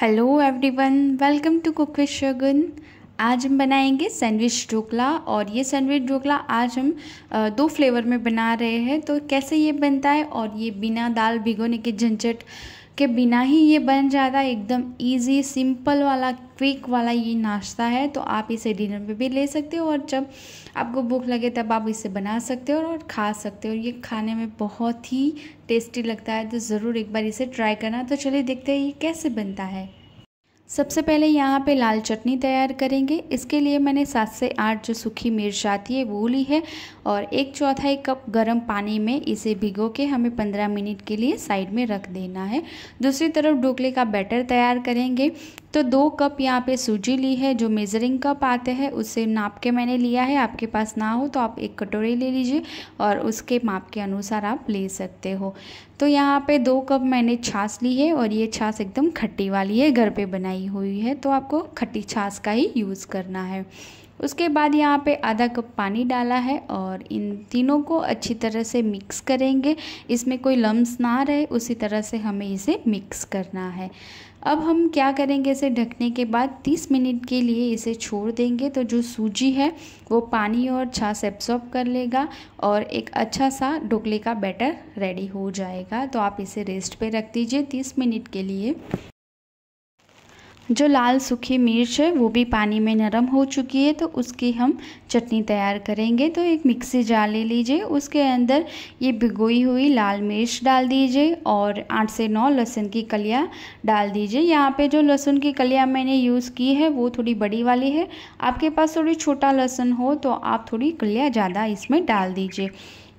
hello everyone welcome to cook with Shagun आज हम बनाएंगे सैंडविच ढोकला और ये सैंडविच ढोकला आज हम दो फ्लेवर में बना रहे हैं तो कैसे ये बनता है और ये बिना दाल भिगोने के झंझट इसके बिना ही ये बन जाता है एकदम इजी सिंपल वाला क्विक वाला ये नाश्ता है तो आप इसे डिनर पे भी ले सकते हो और जब आपको भूख लगे तब आप इसे बना सकते हो और खा सकते हो ये खाने में बहुत ही टेस्टी लगता है तो ज़रूर एक बार इसे ट्राई करना तो चलिए देखते हैं ये कैसे बनता है सबसे पहले यहाँ पे लाल चटनी तैयार करेंगे इसके लिए मैंने सात से आठ जो सूखी मिर्च आती है वो ली है और एक चौथाई कप गर्म पानी में इसे भिगो के हमें 15 मिनट के लिए साइड में रख देना है दूसरी तरफ ढोकले का बैटर तैयार करेंगे तो दो कप यहाँ पे सूजी ली है जो मेज़रिंग कप आते हैं उससे नाप के मैंने लिया है आपके पास ना हो तो आप एक कटोरी ले लीजिए और उसके माप के अनुसार आप ले सकते हो तो यहाँ पे दो कप मैंने छाछ ली है और ये छाछ एकदम खट्टी वाली है घर पे बनाई हुई है तो आपको खट्टी छाछ का ही यूज़ करना है उसके बाद यहाँ पे आधा कप पानी डाला है और इन तीनों को अच्छी तरह से मिक्स करेंगे इसमें कोई लम्स ना रहे उसी तरह से हमें इसे मिक्स करना है अब हम क्या करेंगे इसे ढकने के बाद 30 मिनट के लिए इसे छोड़ देंगे तो जो सूजी है वो पानी और छाछ एब्सॉर्ब कर लेगा और एक अच्छा सा ढोकले का बैटर रेडी हो जाएगा तो आप इसे रेस्ट पे रख दीजिए 30 मिनट के लिए जो लाल सूखी मिर्च है वो भी पानी में नरम हो चुकी है तो उसकी हम चटनी तैयार करेंगे तो एक मिक्सी जार ले लीजिए उसके अंदर ये भिगोई हुई लाल मिर्च डाल दीजिए और आठ से नौ लहसुन की कलियाँ डाल दीजिए यहाँ पे जो लहसुन की कलियाँ मैंने यूज़ की है वो थोड़ी बड़ी वाली है आपके पास थोड़ी छोटा लहसुन हो तो आप थोड़ी कलियाँ ज़्यादा इसमें डाल दीजिए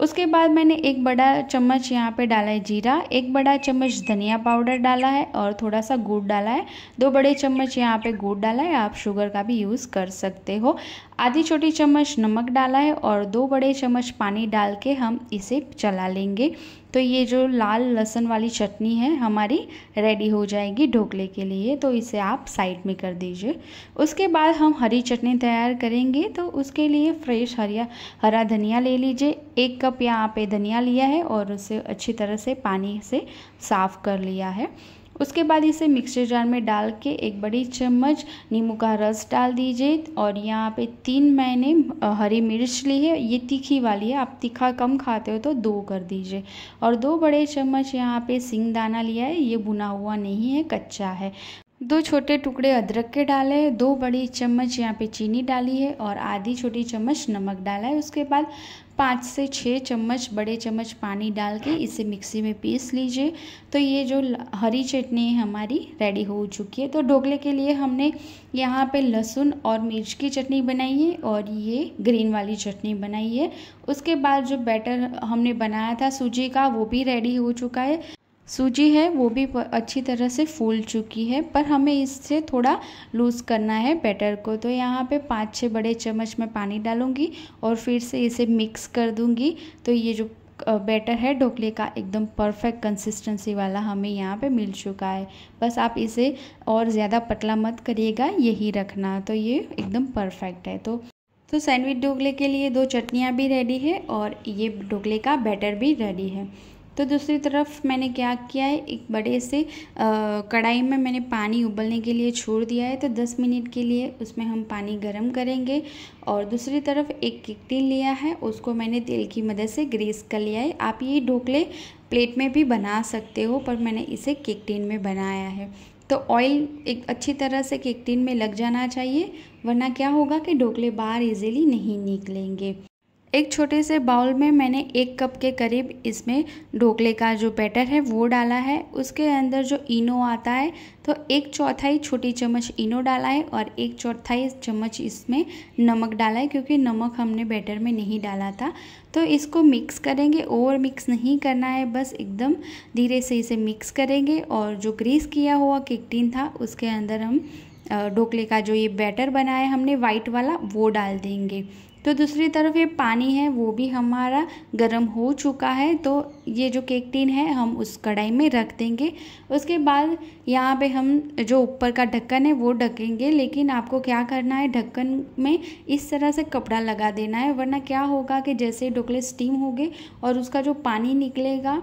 उसके बाद मैंने एक बड़ा चम्मच यहाँ पे डाला है जीरा एक बड़ा चम्मच धनिया पाउडर डाला है और थोड़ा सा गुड़ डाला है दो बड़े चम्मच यहाँ पे गुड़ डाला है आप शुगर का भी यूज़ कर सकते हो आधी छोटी चम्मच नमक डाला है और दो बड़े चम्मच पानी डाल के हम इसे चला लेंगे तो ये जो लाल लहसुन वाली चटनी है हमारी रेडी हो जाएगी ढोकले के लिए तो इसे आप साइड में कर दीजिए उसके बाद हम हरी चटनी तैयार करेंगे तो उसके लिए फ्रेश हरिया हरा धनिया ले लीजिए एक कप यहाँ पे धनिया लिया है और उसे अच्छी तरह से पानी से साफ़ कर लिया है उसके बाद इसे मिक्सचर जार में डाल के एक बड़ी चम्मच नींबू का रस डाल दीजिए और यहाँ पे तीन मैंने हरी मिर्च ली है ये तीखी वाली है आप तीखा कम खाते हो तो दो कर दीजिए और दो बड़े चम्मच यहाँ पे सिंग दाना लिया है ये बुना हुआ नहीं है कच्चा है दो छोटे टुकड़े अदरक के डाले हैं दो बड़ी चम्मच यहाँ पे चीनी डाली है और आधी छोटी चम्मच नमक डाला है उसके बाद पाँच से छः चम्मच बड़े चम्मच पानी डाल के इसे मिक्सी में पीस लीजिए तो ये जो हरी चटनी है हमारी रेडी हो चुकी है तो ढोकले के लिए हमने यहाँ पे लहसुन और मिर्च की चटनी बनाई है और ये ग्रीन वाली चटनी बनाई है उसके बाद जो बैटर हमने बनाया था सूजी का वो भी रेडी हो चुका है सूजी है वो भी अच्छी तरह से फूल चुकी है पर हमें इससे थोड़ा लूज़ करना है बैटर को तो यहाँ पे पाँच छः बड़े चम्मच में पानी डालूँगी और फिर से इसे मिक्स कर दूँगी तो ये जो बैटर है ढोकले का एकदम परफेक्ट कंसिस्टेंसी वाला हमें यहाँ पे मिल चुका है बस आप इसे और ज़्यादा पतला मत करिएगा यही रखना तो ये एकदम परफेक्ट है तो तो सैंडविच ढोकले के लिए दो चटनियाँ भी रेडी है और ये ढोकले का बैटर भी रेडी है तो दूसरी तरफ मैंने क्या किया है एक बड़े से कढ़ाई में मैंने पानी उबलने के लिए छोड़ दिया है तो 10 मिनट के लिए उसमें हम पानी गर्म करेंगे और दूसरी तरफ एक किट्टी लिया है उसको मैंने तेल की मदद से ग्रीस कर लिया है आप ये ढोकले प्लेट में भी बना सकते हो पर मैंने इसे किकटिन में बनाया है तो ऑयल एक अच्छी तरह से केकटीन में लग जाना चाहिए वरना क्या होगा कि ढोकले बाहर इजीली नहीं निकलेंगे एक छोटे से बाउल में मैंने एक कप के करीब इसमें ढोकले का जो बैटर है वो डाला है उसके अंदर जो इनो आता है तो एक चौथाई छोटी चम्मच इनो डाला है और एक चौथाई चम्मच इसमें नमक डाला है क्योंकि नमक हमने बैटर में नहीं डाला था तो इसको मिक्स करेंगे ओवर मिक्स नहीं करना है बस एकदम धीरे से इसे मिक्स करेंगे और जो ग्रीस किया हुआ किकटिन था उसके अंदर हम ढोकले का जो ये बैटर बनाया हमने वाइट वाला वो डाल देंगे तो दूसरी तरफ ये पानी है वो भी हमारा गर्म हो चुका है तो ये जो केक टीन है हम उस कढ़ाई में रख देंगे उसके बाद यहाँ पे हम जो ऊपर का ढक्कन है वो ढकेंगे लेकिन आपको क्या करना है ढक्कन में इस तरह से कपड़ा लगा देना है वरना क्या होगा कि जैसे ढोकले स्टीम होंगे और उसका जो पानी निकलेगा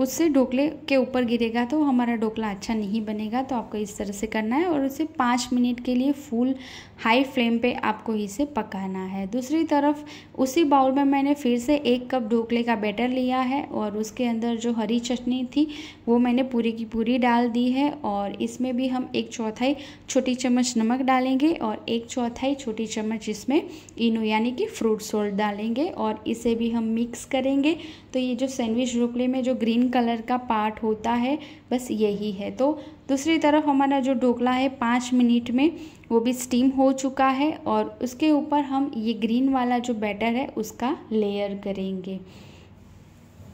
उससे ढोकले के ऊपर गिरेगा तो हमारा ढोकला अच्छा नहीं बनेगा तो आपको इस तरह से करना है और उसे पाँच मिनट के लिए फुल हाई फ्लेम पे आपको इसे पकाना है दूसरी तरफ उसी बाउल में मैंने फिर से एक कप ढोकले का बैटर लिया है और उसके अंदर जो हरी चटनी थी वो मैंने पूरी की पूरी डाल दी है और इसमें भी हम एक चौथाई छोटी चम्मच नमक डालेंगे और एक चौथाई छोटी चम्मच इसमें इनो यानी कि फ्रूट सोल्ट डालेंगे और इसे भी हम मिक्स करेंगे तो ये जो सैंडविच ढोकले में जो जो ग्रीन कलर का पार्ट होता है बस यही है तो दूसरी तरफ हमारा जो ढोकला है पाँच मिनट में वो भी स्टीम हो चुका है और उसके ऊपर हम ये ग्रीन वाला जो बैटर है उसका लेयर करेंगे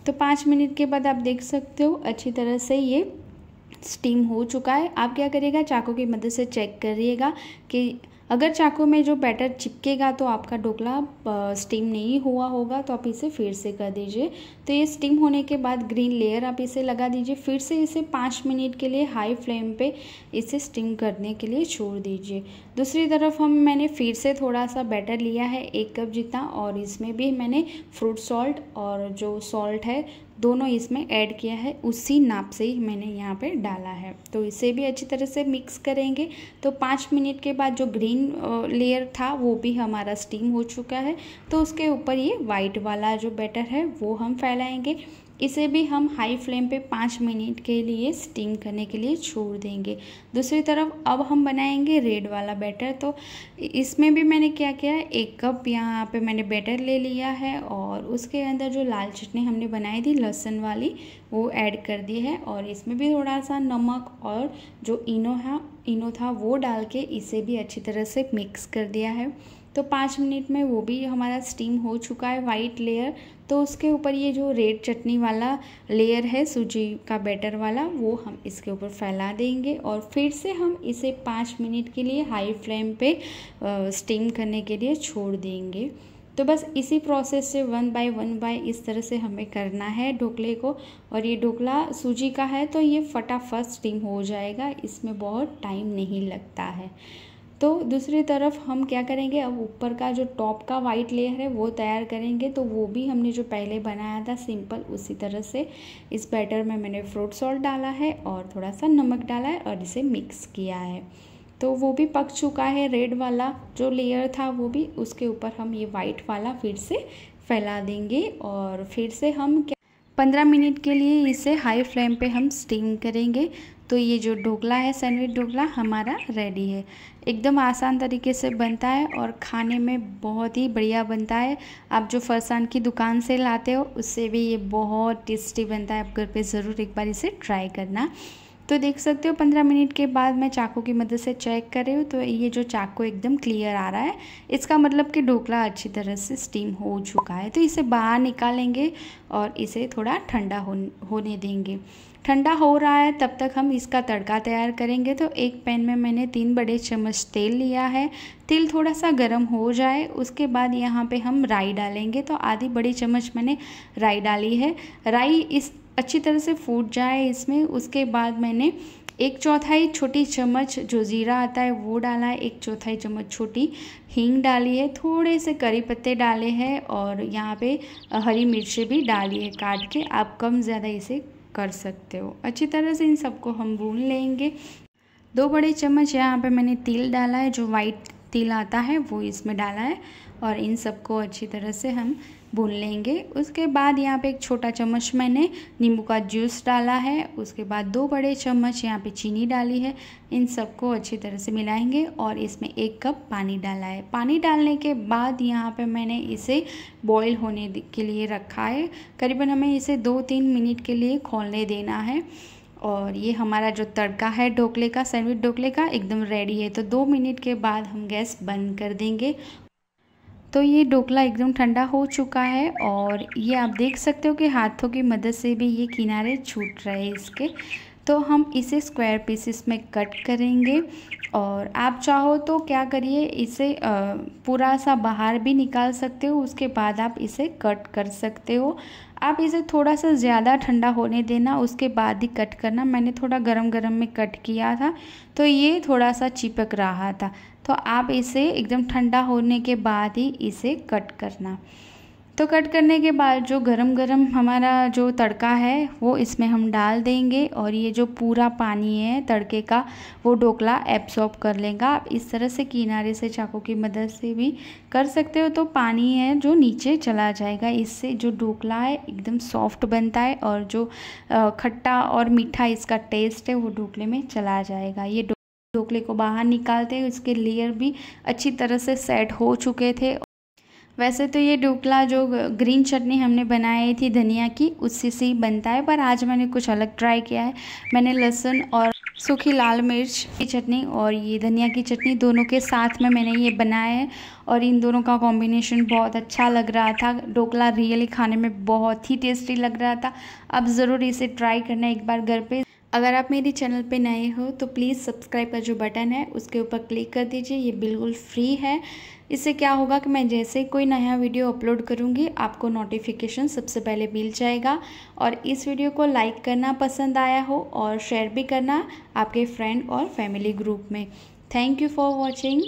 तो पाँच मिनट के बाद आप देख सकते हो अच्छी तरह से ये स्टीम हो चुका है आप क्या करिएगा चाकू की मदद से चेक करिएगा कि अगर चाकू में जो बैटर चिपकेगा तो आपका ढोकला स्टीम नहीं हुआ होगा तो आप इसे फिर से कर दीजिए तो ये स्टीम होने के बाद ग्रीन लेयर आप इसे लगा दीजिए फिर से इसे पाँच मिनट के लिए हाई फ्लेम पे इसे स्टीम करने के लिए छोड़ दीजिए दूसरी तरफ हम मैंने फिर से थोड़ा सा बैटर लिया है एक कप जितना और इसमें भी मैंने फ्रूट सॉल्ट और जो सॉल्ट है दोनों इसमें ऐड किया है उसी नाप से ही मैंने यहाँ पे डाला है तो इसे भी अच्छी तरह से मिक्स करेंगे तो पाँच मिनट के बाद जो ग्रीन लेयर था वो भी हमारा स्टीम हो चुका है तो उसके ऊपर ये वाइट वाला जो बैटर है वो हम फैलाएंगे इसे भी हम हाई फ्लेम पे पाँच मिनट के लिए स्टीम करने के लिए छोड़ देंगे दूसरी तरफ अब हम बनाएंगे रेड वाला बैटर तो इसमें भी मैंने क्या किया एक कप यहाँ पे मैंने बैटर ले लिया है और उसके अंदर जो लाल चटनी हमने बनाई थी लहसुन वाली वो ऐड कर दी है और इसमें भी थोड़ा सा नमक और जो इनो है इनो था वो डाल के इसे भी अच्छी तरह से मिक्स कर दिया है तो पाँच मिनट में वो भी हमारा स्टीम हो चुका है वाइट लेयर तो उसके ऊपर ये जो रेड चटनी वाला लेयर है सूजी का बैटर वाला वो हम इसके ऊपर फैला देंगे और फिर से हम इसे पाँच मिनट के लिए हाई फ्लेम पे स्टीम करने के लिए छोड़ देंगे तो बस इसी प्रोसेस से वन बाय वन बाय इस तरह से हमें करना है ढोकले को और ये ढोकला सूजी का है तो ये फटाफट स्टीम हो जाएगा इसमें बहुत टाइम नहीं लगता है तो दूसरी तरफ हम क्या करेंगे अब ऊपर का जो टॉप का वाइट लेयर है वो तैयार करेंगे तो वो भी हमने जो पहले बनाया था सिंपल उसी तरह से इस बैटर में मैंने फ्रूट सॉल्ट डाला है और थोड़ा सा नमक डाला है और इसे मिक्स किया है तो वो भी पक चुका है रेड वाला जो लेयर था वो भी उसके ऊपर हम ये वाइट वाला फिर से फैला देंगे और फिर से हम पंद्रह मिनट के लिए इसे हाई फ्लेम पे हम स्टीम करेंगे तो ये जो ढोकला है सैंडविच ढोकला हमारा रेडी है एकदम आसान तरीके से बनता है और खाने में बहुत ही बढ़िया बनता है आप जो फरसान की दुकान से लाते हो उससे भी ये बहुत टेस्टी बनता है आप घर पे ज़रूर एक बार इसे ट्राई करना तो देख सकते हो पंद्रह मिनट के बाद मैं चाकू की मदद से चेक कर रही हूँ तो ये जो चाकू एकदम क्लियर आ रहा है इसका मतलब कि ढोकला अच्छी तरह से स्टीम हो चुका है तो इसे बाहर निकालेंगे और इसे थोड़ा ठंडा हो, होने देंगे ठंडा हो रहा है तब तक हम इसका तड़का तैयार करेंगे तो एक पैन में मैंने तीन बड़े चम्मच तेल लिया है तेल थोड़ा सा गर्म हो जाए उसके बाद यहाँ पे हम राई डालेंगे तो आधी बड़ी चम्मच मैंने राई डाली है राई इस अच्छी तरह से फूट जाए इसमें उसके बाद मैंने एक चौथाई छोटी चम्मच जो ज़ीरा आता है वो डाला है एक चौथाई चम्मच छोटी हींग डाली है थोड़े से करी पत्ते डाले हैं और यहाँ पे हरी मिर्ची भी डाली है काट के आप कम ज़्यादा इसे कर सकते हो अच्छी तरह से इन सबको हम भून लेंगे दो बड़े चम्मच यहाँ पे मैंने तिल डाला है जो वाइट तिल आता है वो इसमें डाला है और इन सबको अच्छी तरह से हम भून लेंगे उसके बाद यहाँ पे एक छोटा चम्मच मैंने नींबू का जूस डाला है उसके बाद दो बड़े चम्मच यहाँ पे चीनी डाली है इन सबको अच्छी तरह से मिलाएंगे और इसमें एक कप पानी डाला है पानी डालने के बाद यहाँ पे मैंने इसे बॉईल होने के लिए रखा है करीबन हमें इसे दो तीन मिनट के लिए खोलने देना है और ये हमारा जो तड़का है ढोकले का सैंडविच ढोकले का एकदम रेडी है तो दो मिनट के बाद हम गैस बंद कर देंगे तो ये ढोकला एकदम ठंडा हो चुका है और ये आप देख सकते हो कि हाथों की मदद से भी ये किनारे छूट रहे इसके तो हम इसे स्क्वायर पीसेस में कट करेंगे और आप चाहो तो क्या करिए इसे पूरा सा बाहर भी निकाल सकते हो उसके बाद आप इसे कट कर सकते हो आप इसे थोड़ा सा ज़्यादा ठंडा होने देना उसके बाद ही कट करना मैंने थोड़ा गरम गरम में कट किया था तो ये थोड़ा सा चिपक रहा था तो आप इसे एकदम ठंडा होने के बाद ही इसे कट करना तो कट करने के बाद जो गरम गरम हमारा जो तड़का है वो इसमें हम डाल देंगे और ये जो पूरा पानी है तड़के का वो ढोकला एब्सॉर्ब कर लेगा आप इस तरह से किनारे से चाकू की मदद से भी कर सकते हो तो पानी है जो नीचे चला जाएगा इससे जो ढोकला है एकदम सॉफ्ट बनता है और जो खट्टा और मीठा इसका टेस्ट है वो ढोकले में चला जाएगा ये ढोकले को बाहर निकालते हैं उसके लेयर भी अच्छी तरह से सेट हो चुके थे वैसे तो ये ढोकला जो ग्रीन चटनी हमने बनाई थी धनिया की उससे से ही बनता है पर आज मैंने कुछ अलग ट्राई किया है मैंने लहसुन और सूखी लाल मिर्च की चटनी और ये धनिया की चटनी दोनों के साथ में मैंने ये बनाया है और इन दोनों का कॉम्बिनेशन बहुत अच्छा लग रहा था ढोकला रियली खाने में बहुत ही टेस्टी लग रहा था अब ज़रूर इसे ट्राई करना एक बार घर पर अगर आप मेरे चैनल पे नए हो तो प्लीज़ सब्सक्राइब का जो बटन है उसके ऊपर क्लिक कर दीजिए ये बिल्कुल फ्री है इससे क्या होगा कि मैं जैसे कोई नया वीडियो अपलोड करूँगी आपको नोटिफिकेशन सबसे पहले मिल जाएगा और इस वीडियो को लाइक करना पसंद आया हो और शेयर भी करना आपके फ्रेंड और फैमिली ग्रुप में थैंक यू फॉर वॉचिंग